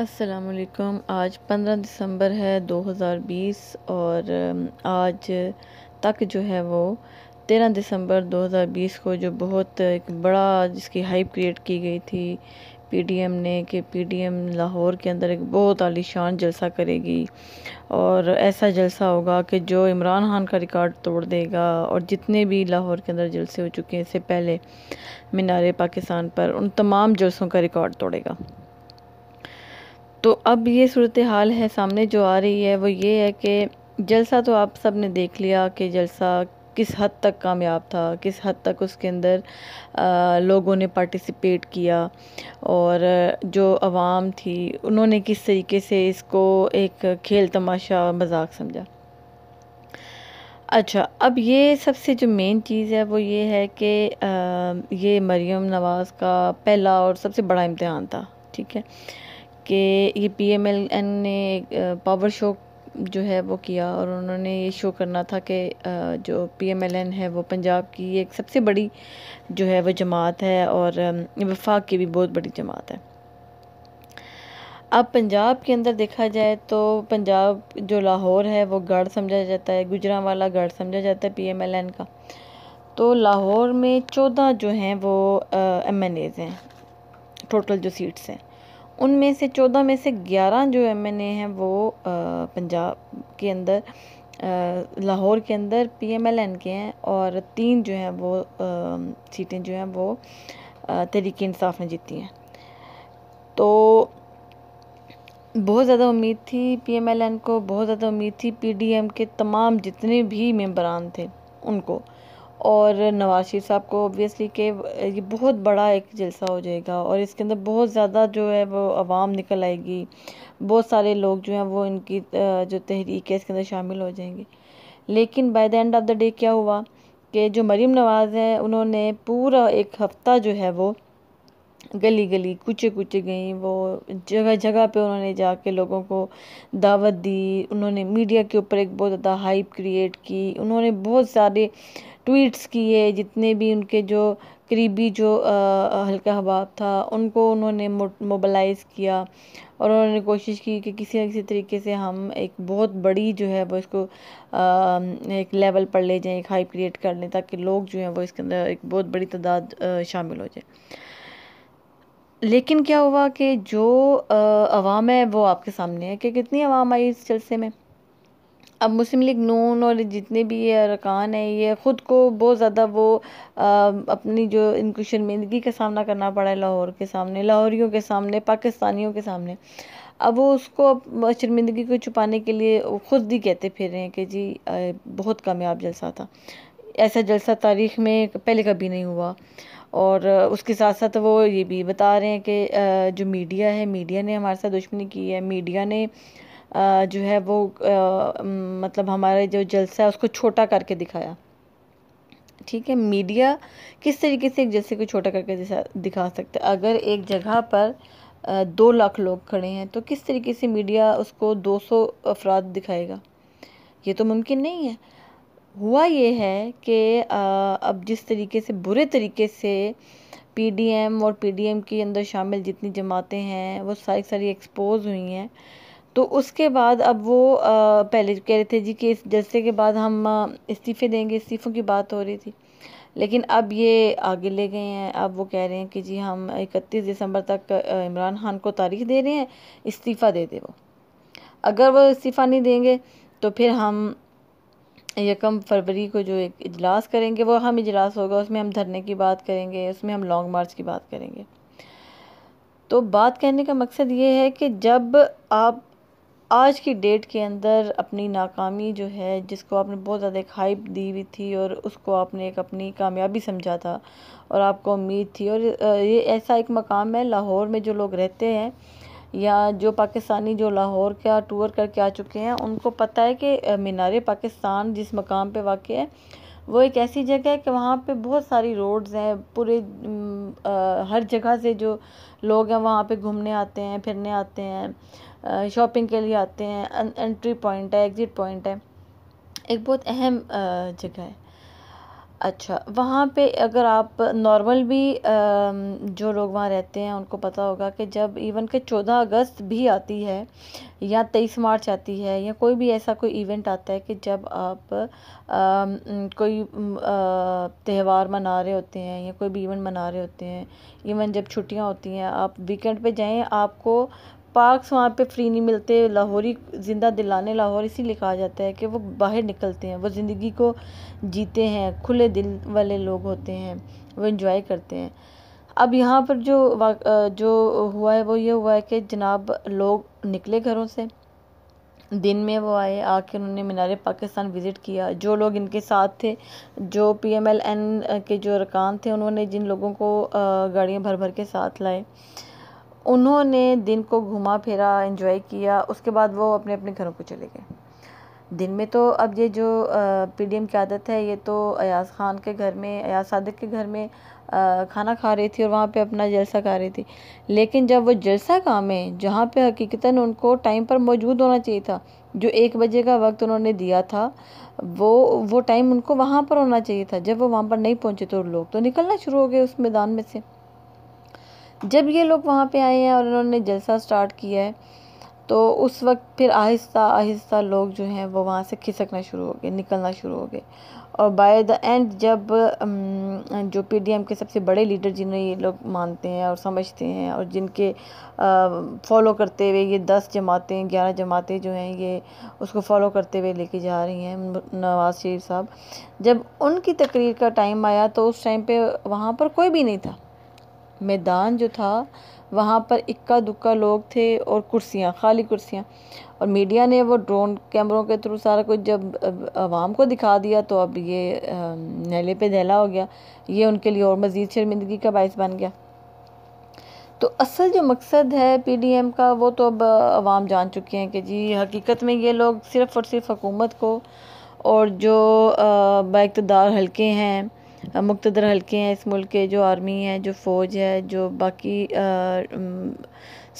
असलकम आज 15 दिसंबर है 2020 और आज तक जो है वो 13 दिसंबर 2020 को जो बहुत एक बड़ा जिसकी हाइप क्रिएट की गई थी पीडीएम ने कि पीडीएम लाहौर के अंदर एक बहुत आलीशान जलसा करेगी और ऐसा जलसा होगा कि जो इमरान खान का रिकॉर्ड तोड़ देगा और जितने भी लाहौर के अंदर जलसे हो चुके हैं इससे पहले मीनार पाकिस्तान पर उन तमाम जलसों का रिकॉर्ड तोड़ेगा तो अब ये सूरत हाल है सामने जो आ रही है वो ये है कि जलसा तो आप सब ने देख लिया कि जलसा किस हद तक कामयाब था किस हद तक उसके अंदर लोगों ने पार्टिसिपेट किया और जो आवाम थी उन्होंने किस तरीके से इसको एक खेल तमाशा मजाक समझा अच्छा अब ये सबसे जो मेन चीज़ है वो ये है कि ये मरियम नवाज़ का पहला और सबसे बड़ा इम्तहान था ठीक है कि ये पी एम एल एन ने पावर शो जो है वो किया और उन्होंने ये शो करना था कि जो पी एम एल एन है वो पंजाब की एक सबसे बड़ी जो है वो जमात है और वफाक की भी बहुत बड़ी जमात है अब पंजाब के अंदर देखा जाए तो पंजाब जो लाहौर है वो गढ़ समझा जाता है गुजरा वाला गढ़ समझा जाता है पी एम एल एन का तो लाहौर में चौदह जो हैं वो एम एन एज़ हैं टोटल जो सीट्स हैं उनमें से चौदह में से ग्यारह जो एम एन ए हैं वो पंजाब के अंदर लाहौर के अंदर पी एम एल एन के हैं और तीन जो हैं वो सीटें जो हैं वो तहरीक इंसाफ ने जीती हैं तो बहुत ज़्यादा उम्मीद थी पी एम एल एन को बहुत ज़्यादा उम्मीद थी पी डी एम के तमाम जितने भी मेम्बरान थे उनको और नवाज़ शरीफ साहब को ऑब्वियसली के ये बहुत बड़ा एक जलसा हो जाएगा और इसके अंदर बहुत ज़्यादा जो है वो आवाम निकल आएगी बहुत सारे लोग जो हैं वो इनकी जो तहरीक है इसके अंदर शामिल हो जाएंगे लेकिन by the end of the day क्या हुआ कि जो मरीम नवाज़ हैं उन्होंने पूरा एक हफ़्ता जो है वो गली गली कुचे कूचे गई वो जगह जगह पे उन्होंने जाके लोगों को दावत दी उन्होंने मीडिया के ऊपर एक बहुत ज़्यादा हाइप क्रिएट की उन्होंने बहुत सारे ट्वीट्स किए जितने भी उनके जो करीबी जो आ, हल्का हबाब था उनको उन्होंने मोबालाइज किया और उन्होंने कोशिश की कि किसी न किसी तरीके से हम एक बहुत बड़ी जो है वो इसको आ, एक लेवल पर ले जाएं एक हाइप क्रिएट कर लें ताकि लोग जो हैं वो इसके अंदर एक बहुत बड़ी तादाद शामिल हो जाए लेकिन क्या हुआ कि जो आवाम है वो आपके सामने है कि कितनी आवाम आई इस जलसे में अब मुस्लिम लीग नून और जितने भी ये अरकान हैं ये ख़ुद को बहुत ज़्यादा वो आ, अपनी जो इनको शर्मिंदगी का सामना करना पड़ा है लाहौर के सामने लाहौरियों के सामने पाकिस्तानियों के सामने अब वो उसको शर्मिंदगी को छुपाने के लिए ख़ुद ही कहते फिर रहे हैं कि जी आ, बहुत कामयाब जलसा था ऐसा जलसा तारीख में पहले कभी नहीं हुआ और उसके साथ साथ वो ये भी बता रहे हैं कि जो मीडिया है मीडिया ने हमारे साथ दुश्मनी की है मीडिया ने जो है वो मतलब हमारे जो जलसा है उसको छोटा करके दिखाया ठीक है मीडिया किस तरीके से एक जलसे को छोटा करके दिखा सकता अगर एक जगह पर दो लाख लोग खड़े हैं तो किस तरीके से मीडिया उसको दो सौ अफराद दिखाएगा ये तो मुमकिन नहीं है हुआ ये है कि अब जिस तरीके से बुरे तरीके से पी डी एम और पी डी एम के अंदर शामिल जितनी जमातें हैं वो सारी सारी एक्सपोज हुई हैं तो उसके बाद अब वो पहले कह रहे थे जी कि इस जलसे के बाद हम इस्तीफ़े देंगे इस्तीफ़ों की बात हो रही थी लेकिन अब ये आगे ले गए हैं अब वो कह रहे हैं कि जी हम इकतीस दिसंबर तक इमरान खान को तारीख दे रहे हैं इस्तीफ़ा दे दे वो अगर वो इस्तीफ़ा नहीं देंगे तो फिर हम यकम फरवरी को जो एक इजलास करेंगे वो हम इजलास होगा उसमें हम धरने की बात करेंगे उसमें हम लॉन्ग मार्च की बात करेंगे तो बात कहने का मकसद ये है कि जब आप आज की डेट के अंदर अपनी नाकामी जो है जिसको आपने बहुत ज़्यादा एक हाइप दी हुई थी और उसको आपने एक अपनी कामयाबी समझा था और आपको उम्मीद थी और ये ऐसा एक मकाम है लाहौर में जो लोग रहते हैं या जो पाकिस्तानी जो लाहौर का टूर करके आ चुके हैं उनको पता है कि मीनार पाकिस्तान जिस मकाम पे वाक़ है वो एक ऐसी जगह है कि वहाँ पे बहुत सारी रोड्स हैं पूरे हर जगह से जो लोग हैं वहाँ पे घूमने आते हैं फिरने आते हैं शॉपिंग के लिए आते हैं एंट्री पॉइंट है एग्ज़िट पॉइंट है एक बहुत अहम जगह है अच्छा वहाँ पे अगर आप नॉर्मल भी जो लोग वहाँ रहते हैं उनको पता होगा कि जब इवन के चौदह अगस्त भी आती है या तेईस मार्च आती है या कोई भी ऐसा कोई इवेंट आता है कि जब आप आ, कोई त्यौहार मना रहे होते हैं या कोई भी इवेंट मना रहे होते हैं इवन जब छुट्टियाँ होती हैं आप वीकेंड पे जाएं आपको पार्क्स वहाँ पे फ्री नहीं मिलते लाहौरी ज़िंदा दिलाने लाहौर इसीलिए कहा जाता है कि वो बाहर निकलते हैं वो ज़िंदगी को जीते हैं खुले दिल वाले लोग होते हैं वो इन्जॉय करते हैं अब यहाँ पर जो जो हुआ है वो ये हुआ है कि जनाब लोग निकले घरों से दिन में वो आए आके उन्होंने मीनार पाकिस्तान विज़िट किया जो लोग इनके साथ थे जो पी एम एल एन के जो अरकान थे उन्होंने जिन लोगों को गाड़ियाँ भर भर के साथ लाए उन्होंने दिन को घूमा फिरा इंजॉय किया उसके बाद वो अपने अपने घरों को चले गए दिन में तो अब ये जो पी डी एम की आदत है ये तो अयाज खान के घर में अयाज सादिक के घर में आ, खाना खा रही थी और वहाँ पे अपना जलसा खा रही थी लेकिन जब वो जलसा काम में जहाँ पे हकीकता उनको टाइम पर मौजूद होना चाहिए था जो एक बजे का वक्त उन्होंने दिया था वो वो टाइम उनको वहाँ पर होना चाहिए था जब वो वहाँ पर नहीं पहुँचे तो लोग तो निकलना शुरू हो गए उस मैदान में से जब ये लोग वहाँ पे आए हैं और उन्होंने जलसा स्टार्ट किया है तो उस वक्त फिर आहिस्ता आहिस्ता लोग जो हैं वो वहाँ से खिसकना शुरू हो गए निकलना शुरू हो गए और बाय द एंड जब जो पीडीएम के सबसे बड़े लीडर जिन्हें ये लोग मानते हैं और समझते हैं और जिनके फॉलो करते हुए ये दस जमातें ग्यारह जमातें जो हैं ये उसको फॉलो करते हुए लेके जा रही हैं नवाज़ शरीफ साहब जब उनकी तकरीर का टाइम आया तो उस टाइम पे वहाँ पर कोई भी नहीं था मैदान जो था वहाँ पर इक्का दुक्का लोग थे और कुर्सियाँ खाली कुर्सियाँ और मीडिया ने वो ड्रोन कैमरों के थ्रू सारा कुछ जब आवाम को दिखा दिया तो अब ये नहले पे नहला हो गया ये उनके लिए और मज़ीद शर्मिंदगी का बायस बन गया तो असल जो मकसद है पी डी एम का वो तो अब आवाम जान चुके हैं कि जी हकीकत में ये लोग सिर्फ़ और सिर्फ हुकूमत को और जो बाइकदार हल्के हैं मुख्तर हल्के हैं इस मुल्क के जो आर्मी है जो फ़ौज है जो बाकी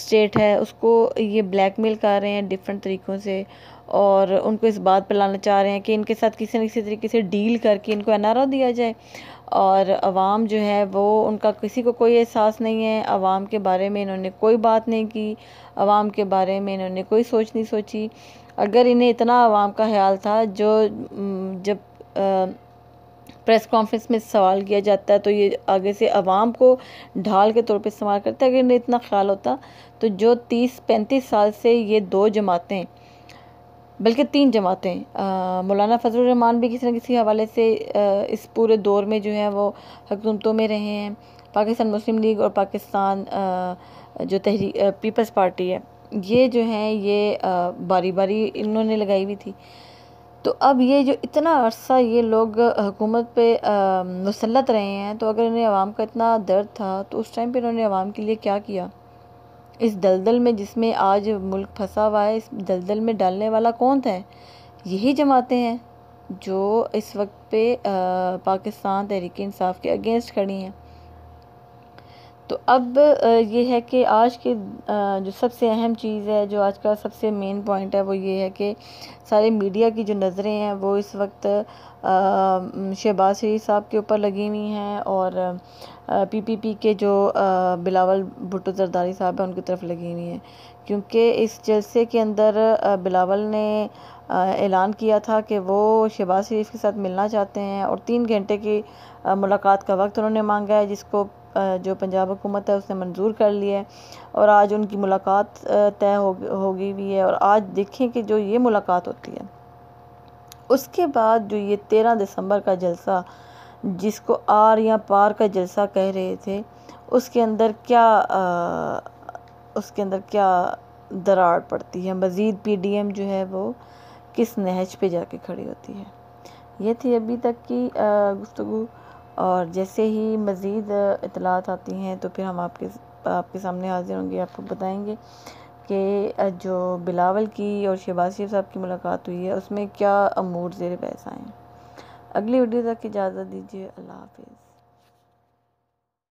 स्टेट है उसको ये ब्लैक मेल कर रहे हैं डिफरेंट तरीक़ों से और उनको इस बात पर लाना चाह रहे हैं कि इनके साथ किसी न किसी तरीके से डील करके इनको एन दिया जाए और आवाम जो है वो उनका किसी को कोई एहसास नहीं है आवाम के बारे में इन्होंने कोई बात नहीं की आवाम के बारे में इन्होंने कोई सोच नहीं सोची अगर इन्हें इतना आवाम का ख्याल था जो जब आ, प्रेस कॉन्फ्रेंस में सवाल किया जाता है तो ये आगे से आवाम को ढाल के तौर पे इस्तेमाल करता है अगर इन्हें इतना ख्याल होता तो जो तीस पैंतीस साल से ये दो जमातें बल्कि तीन जमातें मौलाना फजलरहमान भी किसी न किसी हवाले से आ, इस पूरे दौर में जो है वो हकूमतों में रहे हैं पाकिस्तान मुस्लिम लीग और पाकिस्तान आ, जो तहरी पीपल्स पार्टी है ये जो है ये आ, बारी बारी इन्होंने लगाई हुई थी तो अब ये जो इतना अर्सा ये लोग हुकूमत पे मुसलत रहे हैं तो अगर इन्हें आवाम का इतना दर्द था तो उस टाइम पर इन्होंने आवाम के लिए क्या किया इस दलदल में जिसमें आज मुल्क फंसा हुआ है इस दलदल में डालने वाला कौन था यही जमातें हैं जो इस वक्त पे आ, पाकिस्तान तहरीक इंसाफ के अगेंस्ट खड़ी हैं तो अब ये है कि आज के जो सबसे अहम चीज़ है जो आज का सबसे मेन पॉइंट है वो ये है कि सारे मीडिया की जो नज़रें हैं वो इस वक्त शहबाज शरीफ साहब के ऊपर लगी हुई हैं और पीपीपी के जो बिलावल भुट्टो जरदारी साहब हैं उनकी तरफ लगी हुई हैं क्योंकि इस जलसे के अंदर बिलावल ने ऐलान किया था कि वो शहबाज शरीफ के साथ मिलना चाहते हैं और तीन घंटे की मुलाकात का वक्त उन्होंने मांगा है जिसको जो पंजाब हुकूमत है उसने मंजूर कर लिया है और आज उनकी मुलाकात तय होगी हुई है और आज देखें कि जो ये मुलाकात होती है उसके बाद जो ये तेरह दिसंबर का जलसा जिसको आर या पार का जलसा कह रहे थे उसके अंदर क्या आ, उसके अंदर क्या दरार पड़ती है मज़ीद पी डी एम जो है वो किस नहज पे जाके खड़ी होती है ये थी अभी तक की गुफ्तु और जैसे ही मज़ीद इतलात आती हैं तो फिर हम आपके आपके सामने हाजिर होंगे आपको बताएंगे कि जो बिलावल की और शहबाज शरीफ साहब की मुलाकात हुई है उसमें क्या अमूर जेर पैसा आए हैं अगली वीडियो तक इजाज़त दीजिए अल्लाह हाफिज़